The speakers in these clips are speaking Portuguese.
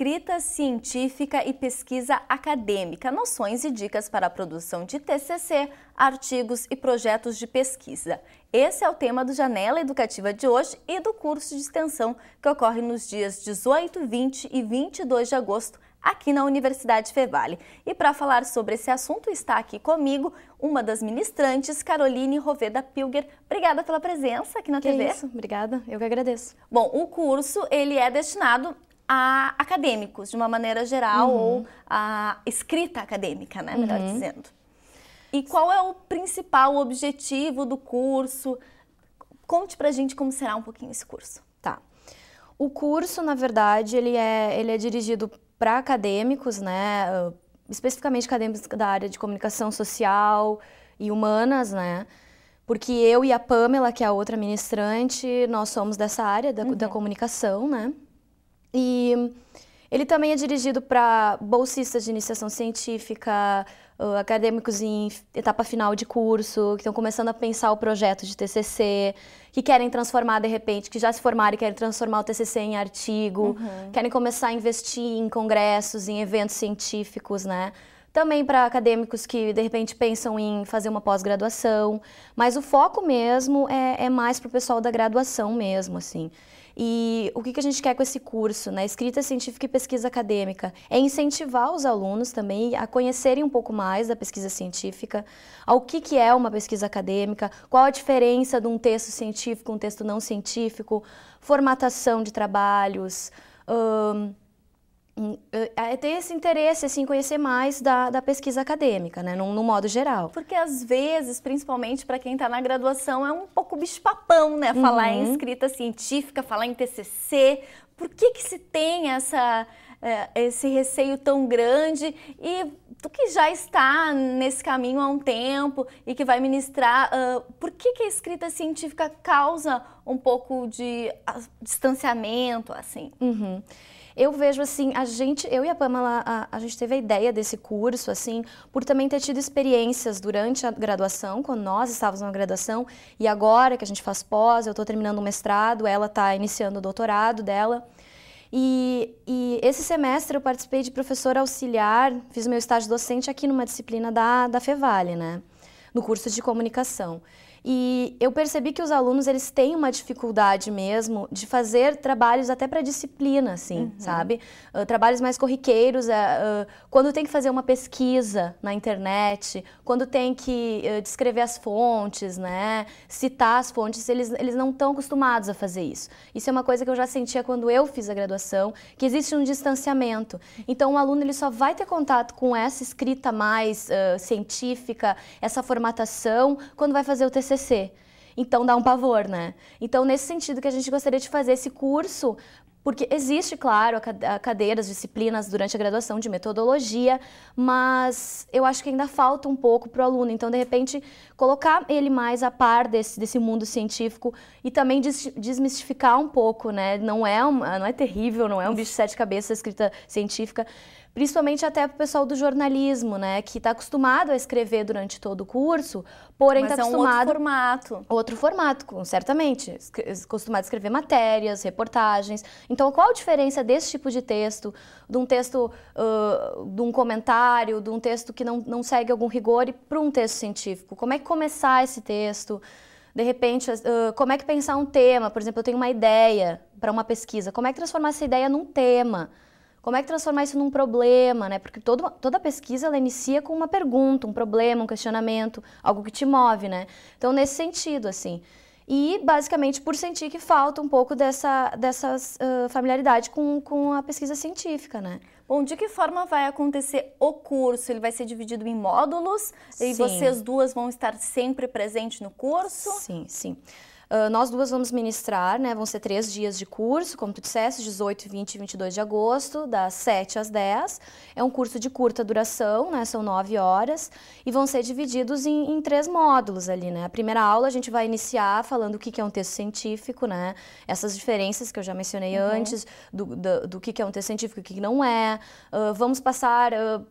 escrita científica e pesquisa acadêmica, noções e dicas para a produção de TCC, artigos e projetos de pesquisa. Esse é o tema do Janela Educativa de hoje e do curso de extensão que ocorre nos dias 18, 20 e 22 de agosto aqui na Universidade Fevale. E para falar sobre esse assunto está aqui comigo uma das ministrantes, Caroline Roveda Pilger. Obrigada pela presença aqui na que TV. É isso, obrigada. Eu que agradeço. Bom, o curso ele é destinado a acadêmicos, de uma maneira geral, uhum. ou a escrita acadêmica, né? Melhor uhum. dizendo. E qual é o principal objetivo do curso? Conte pra gente como será um pouquinho esse curso. Tá. O curso, na verdade, ele é, ele é dirigido para acadêmicos, né? Ah, especificamente acadêmicos da área de comunicação social e humanas, né? Porque eu e a Pamela, que é a outra ministrante, nós somos dessa área da, uhum. da comunicação, né? E ele também é dirigido para bolsistas de iniciação científica, acadêmicos em etapa final de curso, que estão começando a pensar o projeto de TCC, que querem transformar de repente, que já se formaram e querem transformar o TCC em artigo, uhum. querem começar a investir em congressos, em eventos científicos, né? também para acadêmicos que de repente pensam em fazer uma pós-graduação, mas o foco mesmo é, é mais para o pessoal da graduação mesmo, assim. E o que, que a gente quer com esse curso, né? Escrita científica e pesquisa acadêmica, é incentivar os alunos também a conhecerem um pouco mais da pesquisa científica, ao que, que é uma pesquisa acadêmica, qual a diferença de um texto científico, um texto não científico, formatação de trabalhos. Hum, ter esse interesse assim conhecer mais da, da pesquisa acadêmica, né, no, no, modo geral. Porque às vezes, principalmente para quem está na graduação, é um pouco bicho-papão, né, falar uhum. em escrita científica, falar em TCC. Por que que se tem essa é, esse receio tão grande e tu que já está nesse caminho há um tempo e que vai ministrar, uh, por que, que a escrita científica causa um pouco de ah, distanciamento assim? Uhum eu vejo assim, a gente, eu e a Pamela, a, a, gente teve a ideia desse curso, assim, por também ter tido experiências durante a graduação, quando nós estávamos na graduação, e agora que a gente faz pós, eu estou terminando o mestrado, ela está iniciando o doutorado dela. E, e, esse semestre eu participei de professor auxiliar, fiz meu estágio docente aqui numa disciplina da, da Fevale, né? No curso de comunicação. E eu percebi que os alunos eles têm uma dificuldade mesmo de fazer trabalhos até para disciplina, assim, uhum. sabe? Uh, trabalhos mais corriqueiros, uh, uh, quando tem que fazer uma pesquisa na internet, quando tem que descrever as fontes, né? Citar as fontes, eles, eles não estão acostumados a fazer isso. Isso é uma coisa que eu já sentia quando eu fiz a graduação, que existe um distanciamento. Então o aluno ele só vai ter contato com essa escrita mais científica, essa formatação, quando vai fazer o TCC TCC. Então dá um pavor, né? Então, nesse sentido que a gente gostaria de fazer esse curso porque existe, claro, a cadeiras, disciplinas durante a graduação de metodologia, mas eu acho que ainda falta um pouco para o aluno. Então, de repente, colocar ele mais a par desse, desse mundo científico e também desmistificar um pouco, né? Não é, uma, não é terrível, não é um bicho de sete cabeças escrita científica principalmente até para o pessoal do jornalismo, né, que está acostumado a escrever durante todo o curso, porém está acostumado... é um outro formato. Outro formato, certamente. Acostumado a escrever matérias, reportagens. Então, qual a diferença desse tipo de texto, de um texto, uh, de um comentário, de um texto que não, não segue algum rigor e para um texto científico? Como é que começar esse texto? De repente, uh, como é que pensar um tema? Por exemplo, eu tenho uma ideia para uma pesquisa. Como é que transformar essa ideia num tema? Como é que transformar isso num problema, né? Porque todo, toda pesquisa ela inicia com uma pergunta, um problema, um questionamento, algo que te move, né? Então, nesse sentido, assim. E, basicamente, por sentir que falta um pouco dessa, dessa uh, familiaridade com, com a pesquisa científica, né? Bom, de que forma vai acontecer o curso? Ele vai ser dividido em módulos sim. e vocês duas vão estar sempre presentes no curso? Sim, sim. Ah, nós duas vamos ministrar, né? Vão ser três dias de curso, como tu disseste, 18, 20 e 22 de agosto, das 7 às 10. É um curso de curta duração, né? São 9 horas e vão ser divididos em, em três módulos ali, né? A primeira aula a gente vai iniciar falando o que, que é um texto científico, né? Essas diferenças que eu já mencionei uhum. antes, do, do, do, que, que é um texto científico e o que, que não é. Uh, vamos passar... Uh,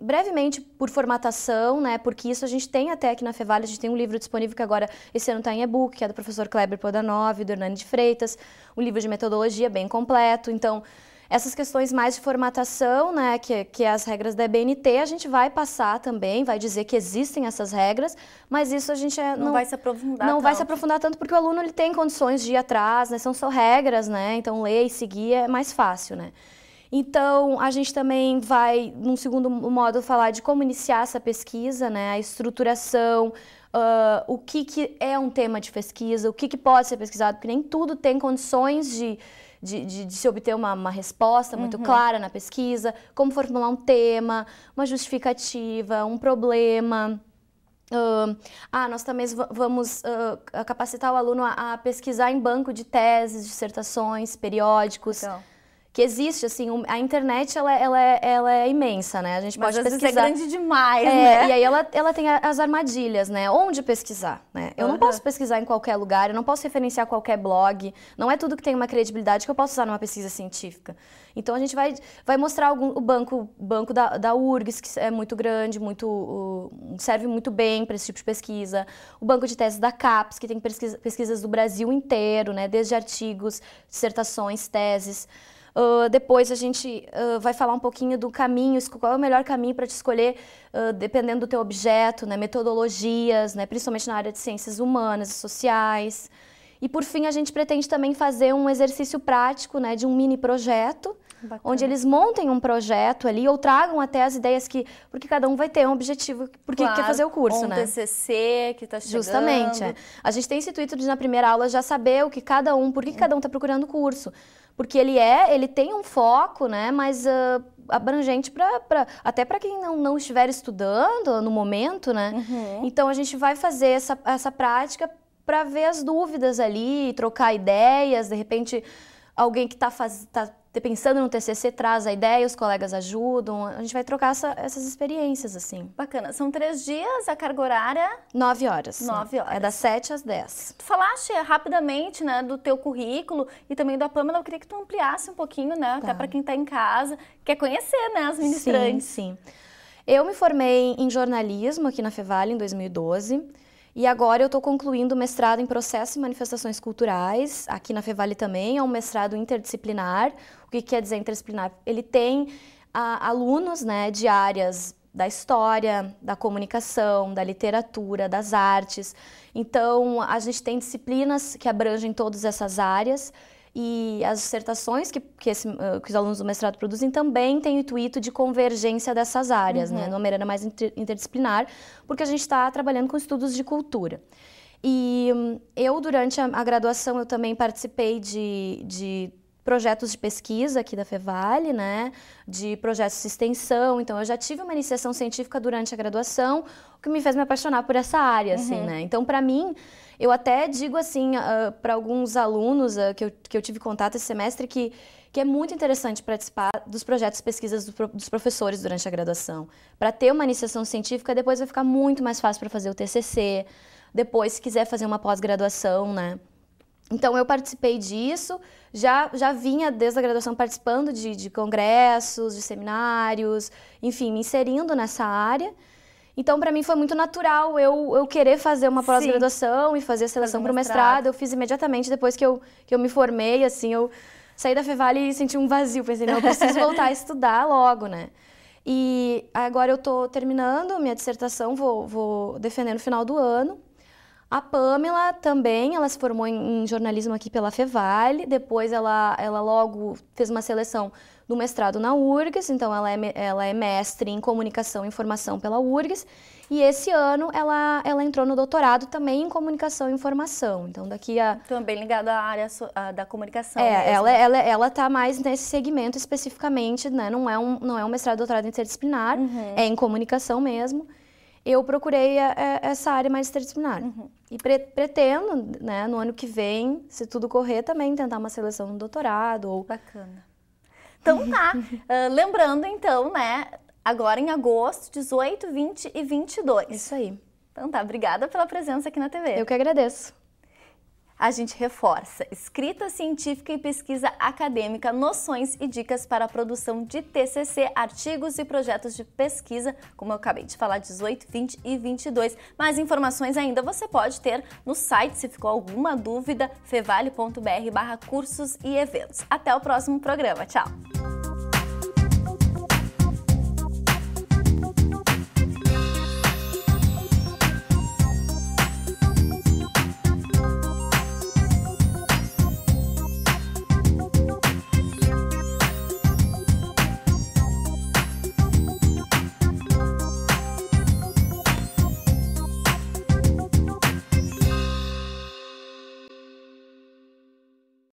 brevemente por formatação, né? Porque isso a gente tem até aqui na Fevalha, a gente tem um livro disponível que agora esse ano está em e-book, que é do professor Kleber Podanov, do Hernani de Freitas, um livro de metodologia bem completo. Então, essas questões mais de formatação, né, que, que é as regras da EBNT, a gente vai passar também, vai dizer que existem essas regras, mas isso a gente é, não, não, vai se aprofundar. Não tanto. vai se aprofundar tanto porque o aluno ele tem condições de ir atrás, né? São só regras, né? Então ler e seguir é mais fácil, né? Então, a gente também vai, num segundo modo, falar de como iniciar essa pesquisa, né? a estruturação, Uh, o que, que é um tema de pesquisa, o que, que pode ser pesquisado, porque nem tudo tem condições de, de, de, de se obter uma, uma resposta muito uhum. clara na pesquisa, como formular um tema, uma justificativa, um problema. Uh, ah, nós também vamos uh, capacitar o aluno a, a, pesquisar em banco de teses, dissertações, periódicos. Então que existe, assim, a internet, ela, ela, é, ela é imensa, né? A gente pode Mas, pesquisar. Vezes é grande demais, é, né? E aí ela, ela tem as armadilhas, né? Onde pesquisar, né? Eu uhum. não posso pesquisar em qualquer lugar, eu não posso referenciar qualquer blog, não é tudo que tem uma credibilidade que eu posso usar numa pesquisa científica. Então a gente vai, vai mostrar algum, o banco, banco da, da URGS, que é muito grande, muito, uh, serve muito bem para esse tipo de pesquisa. O banco de teses da CAPES, que tem pesquisa, pesquisas do Brasil inteiro, né? Desde artigos, dissertações, teses. Uh, depois a gente uh, vai falar um pouquinho do caminho, qual é o melhor caminho para te escolher, uh, dependendo do teu objeto, né? metodologias, né? principalmente na área de ciências humanas e sociais. E por fim, a gente pretende também fazer um exercício prático né? de um mini projeto, Bacana. onde eles montem um projeto ali ou tragam até as ideias que. Porque cada um vai ter um objetivo, porque claro, quer fazer o curso, um né? Um TCC que está chegando. Justamente. É. A gente tem esse intuito de, na primeira aula, já saber o que cada um, por que cada um está procurando o curso. Porque ele é, ele tem um foco, né? Mas. Uh, abrangente para até para quem não, não estiver estudando no momento, né? Uhum. Então a gente vai fazer essa, essa prática para ver as dúvidas ali, trocar ideias, de repente alguém que está tá, tá pensando no TCC, traz a ideia, os colegas ajudam, a gente vai trocar essa, essas experiências, assim. Bacana. São três dias, a carga horária? Nove horas. Nove horas. É das sete às dez. Tu falaste rapidamente, né, do teu currículo e também da Pâmela eu queria que tu ampliasse um pouquinho, né, tá. até para quem está em casa, quer conhecer, né, as ministrantes. Sim, sim. Eu me formei em jornalismo aqui na Fevale em 2012, e agora eu estou concluindo o mestrado em Processo e Manifestações Culturais, aqui na Fevale também, é um mestrado interdisciplinar. O que quer dizer interdisciplinar? Ele tem a, ah, alunos né, de áreas da história, da comunicação, da literatura, das artes. Então, a gente tem disciplinas que abrangem todas essas áreas e as dissertações que, que, esse, ah, que, os alunos do mestrado produzem também têm o intuito de convergência dessas áreas, né? uhum. né? numa maneira mais interdisciplinar, porque a gente está trabalhando com estudos de cultura. E hum, eu, durante a, a graduação, eu também participei de, de projetos de pesquisa aqui da Fevale, né, de projetos de extensão. Então, eu já tive uma iniciação científica durante a graduação, o que me fez me apaixonar por essa área, assim, uhum. assim, né. Então, para mim, eu até digo assim uh, ah, para alguns alunos uh, que, eu, que eu tive contato esse semestre que que é muito interessante participar dos projetos de pesquisas do, dos professores durante a graduação. Para ter uma iniciação científica, depois vai ficar muito mais fácil para fazer o TCC, depois se quiser fazer uma pós-graduação, né? Então eu participei disso, já, já vinha desde a graduação participando de, de congressos, de seminários, enfim, me inserindo nessa área. Então, para mim foi muito natural eu, eu querer fazer uma pós-graduação e fazer a seleção para o mestrado. Eu fiz imediatamente depois que eu, que eu me formei, assim, eu saí da Fevale e senti um vazio. Pensei, não, eu preciso voltar a estudar logo, né? E agora eu estou terminando minha dissertação, vou, vou defender no final do ano. A Pamela também, ela se formou em, jornalismo aqui pela Fevale, depois ela, ela logo fez uma seleção do mestrado na URGS, então ela é, ela é mestre em comunicação e informação pela URGS, e esse ano ela, ela entrou no doutorado também em comunicação e informação, então daqui a... Também então, ligada à área so, da comunicação. É, ela, é, ela, ela tá mais nesse segmento especificamente, né, não é um, não é um mestrado doutorado interdisciplinar, uhum. é em comunicação mesmo, eu procurei a, a, essa área mais interdisciplinar. Uhum. E pre pretendo, né, no ano que vem, se tudo correr, também tentar uma seleção no doutorado. Ou... Bacana. Então tá, uh, lembrando então, né, agora em agosto, 18, 20 e 22. Isso aí. Então tá, obrigada pela presença aqui na TV. Eu que agradeço a gente reforça escrita científica e pesquisa acadêmica, noções e dicas para a produção de TCC, artigos e projetos de pesquisa, como eu acabei de falar, 18, 20 e 22. Mais informações ainda você pode ter no site, se ficou alguma dúvida, fevale.br/cursos barra e eventos. Até o próximo programa. Tchau!